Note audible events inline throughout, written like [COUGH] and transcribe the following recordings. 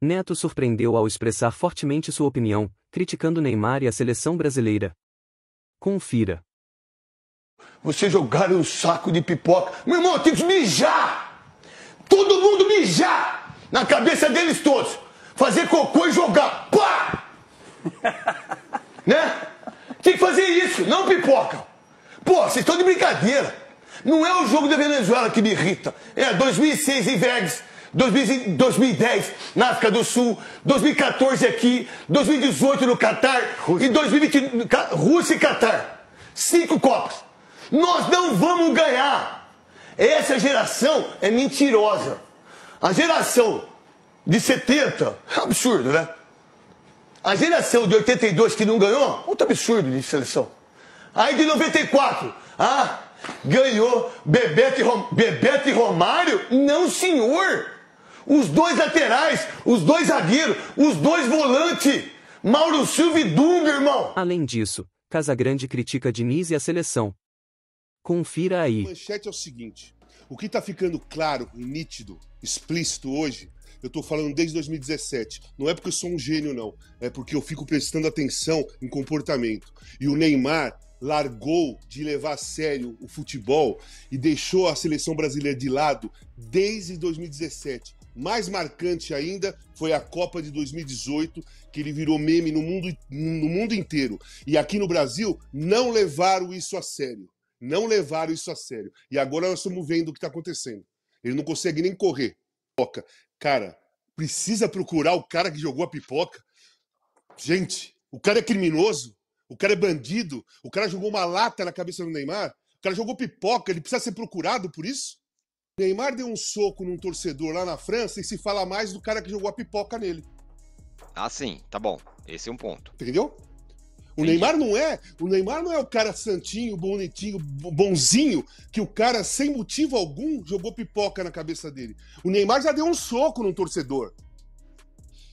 Neto surpreendeu ao expressar fortemente sua opinião, criticando Neymar e a seleção brasileira. Confira. Vocês jogaram um saco de pipoca. Meu irmão, tenho que mijar! Todo mundo mijar! Na cabeça deles todos. Fazer cocô e jogar. Pá! [LAUGHS] né? Tem que fazer isso, não pipoca. Pô, vocês estão de brincadeira. Não é o jogo da Venezuela que me irrita. É 2006 em Vegas. 2010 na África do Sul, 2014 aqui, 2018 no Catar e 2020 Rússia e Catar. Cinco Copas. Nós não vamos ganhar. Essa geração é mentirosa. A geração de 70, é absurdo, né? A geração de 82 que não ganhou, outro absurdo de seleção. Aí de 94, ah, ganhou Bebeto e, Rom... Bebeto e Romário? Não, senhor! os dois laterais, os dois zagueiros, os dois volantes. Mauro Silva e Dunga, irmão. Além disso, Casagrande critica Diniz e a seleção. Confira aí. A manchete é o seguinte: o que está ficando claro, nítido, explícito hoje eu estou falando desde 2017. Não é porque eu sou um gênio, não. É porque eu fico prestando atenção em comportamento. E o Neymar largou de levar a sério o futebol e deixou a seleção brasileira de lado desde 2017 mais marcante ainda foi a Copa de 2018, que ele virou meme no mundo, no mundo inteiro. E aqui no Brasil, não levaram isso a sério. Não levaram isso a sério. E agora nós estamos vendo o que está acontecendo. Ele não consegue nem correr. Cara, precisa procurar o cara que jogou a pipoca. Gente, o cara é criminoso, o cara é bandido, o cara jogou uma lata na cabeça do Neymar, o cara jogou pipoca, ele precisa ser procurado por isso? Neymar deu um soco num torcedor lá na França e se fala mais do cara que jogou a pipoca nele. Ah, sim, tá bom. Esse é um ponto. Entendeu? O Neymar não é, o Neymar não é o cara santinho, bonitinho, bonzinho, que o cara sem motivo algum jogou pipoca na cabeça dele. O Neymar já deu um soco num torcedor.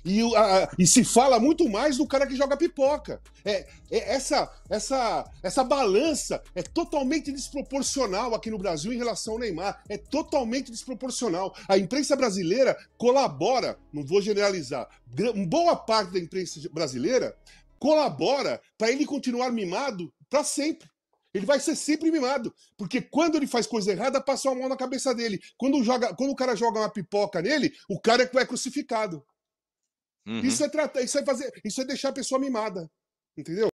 E, a, e se fala muito mais do cara que joga pipoca. É, é, essa, essa, essa balança é totalmente desproporcional aqui no Brasil em relação ao Neymar. É totalmente desproporcional. A imprensa brasileira colabora, não vou generalizar, boa parte da imprensa brasileira colabora para ele continuar mimado para sempre. Ele vai ser sempre mimado. Porque quando ele faz coisa errada, passa uma mão na cabeça dele. Quando, joga, quando o cara joga uma pipoca nele, o cara é que é crucificado. Uhum. Isso é tratar, isso é fazer, isso é deixar a pessoa mimada, entendeu?